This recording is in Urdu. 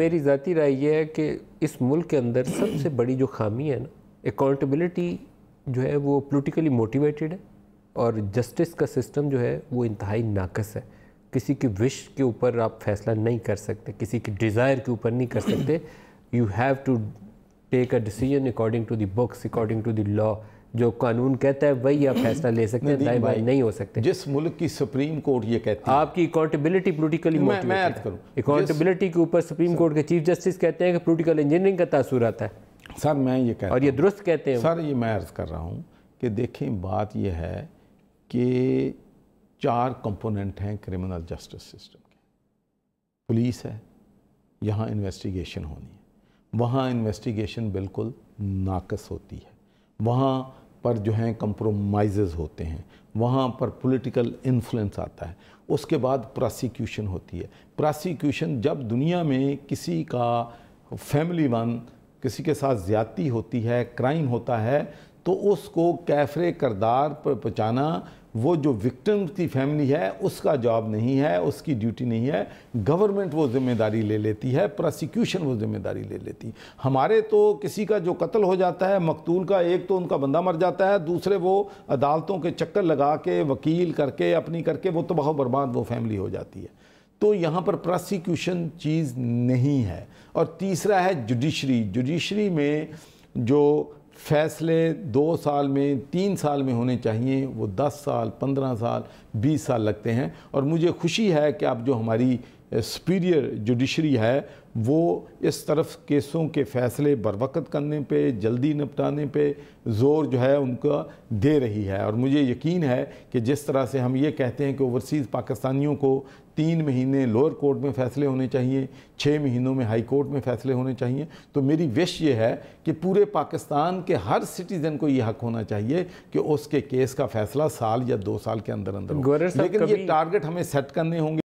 میری ذاتی رائے یہ ہے کہ اس ملک کے اندر سب سے بڑی جو خامی ہے نا اکاؤنٹیبلٹی جو ہے وہ پولیٹیکلی موٹیویٹیڈ ہے اور جسٹس کا سسٹم جو ہے وہ انتہائی ناقص ہے کسی کی وش کے اوپر آپ فیصلہ نہیں کر سکتے کسی کی ڈیزائر کے اوپر نہیں کر سکتے you have to take a decision according to the books according to the law جو قانون کہتا ہے وہی آپ فیصلہ لے سکتے ہیں دائیں بائیں نہیں ہو سکتے جس ملک کی سپریم کورٹ یہ کہتے ہیں آپ کی ہے اکاؤنٹیبلٹی کے اوپر سپریم کورٹ کے چیف جسٹس کہتے ہیں کہ پولیٹیکل انجینئرنگ کا آتا ہے سر میں یہ کہتا ہوں اور یہ درست کہتے ہیں سر یہ میں عرض کر رہا ہوں کہ دیکھیں بات یہ ہے کہ چار کمپوننٹ ہیں کرمنل جسٹس سسٹم کے پولیس ہے یہاں انویسٹیگیشن ہونی ہے وہاں انویسٹیگیشن بالکل ناقص ہوتی ہے وہاں پر جو ہیں کمپرومائزز ہوتے ہیں وہاں پر پولیٹیکل انفلنس آتا ہے اس کے بعد پراسیکیوشن ہوتی ہے پراسیکیوشن جب دنیا میں کسی کا فیملی ون کسی کے ساتھ زیادتی ہوتی ہے کرائم ہوتا ہے تو اس کو کیفرے کردار پر پہنچانا وہ جو وکٹم کی فیملی ہے اس کا جاب نہیں ہے اس کی ڈیوٹی نہیں ہے گورنمنٹ وہ ذمہ داری لے لیتی ہے پرسیکیوشن وہ ذمہ داری لے لیتی ہمارے تو کسی کا جو قتل ہو جاتا ہے مقتول کا ایک تو ان کا بندہ مر جاتا ہے دوسرے وہ عدالتوں کے چکر لگا کے وکیل کر کے اپنی کر کے وہ تباہ و برباد وہ فیملی ہو جاتی ہے تو یہاں پر پرسیکیوشن چیز نہیں ہے اور تیسرا ہے جوڈیشری جوڈیشری میں جو فیصلے دو سال میں تین سال میں ہونے چاہیے وہ دس سال پندرہ سال بیس سال لگتے ہیں اور مجھے خوشی ہے کہ اب جو ہماری سپیریئر جوڈیشری ہے وہ اس طرف کیسوں کے فیصلے بروقت کرنے پہ جلدی نپٹانے پہ زور جو ہے ان کا دے رہی ہے اور مجھے یقین ہے کہ جس طرح سے ہم یہ کہتے ہیں کہ اوورسیز پاکستانیوں کو تین مہینے لوئر کورٹ میں فیصلے ہونے چاہیے چھ مہینوں میں ہائی کورٹ میں فیصلے ہونے چاہیے تو میری وش یہ ہے کہ پورے پاکستان کے ہر سٹیزن کو یہ حق ہونا چاہیے کہ اس کے کیس کا فیصلہ سال یا دو سال کے اندر اندر ہو لیکن یہ ٹارگٹ ہمیں سیٹ کرنے ہوں گے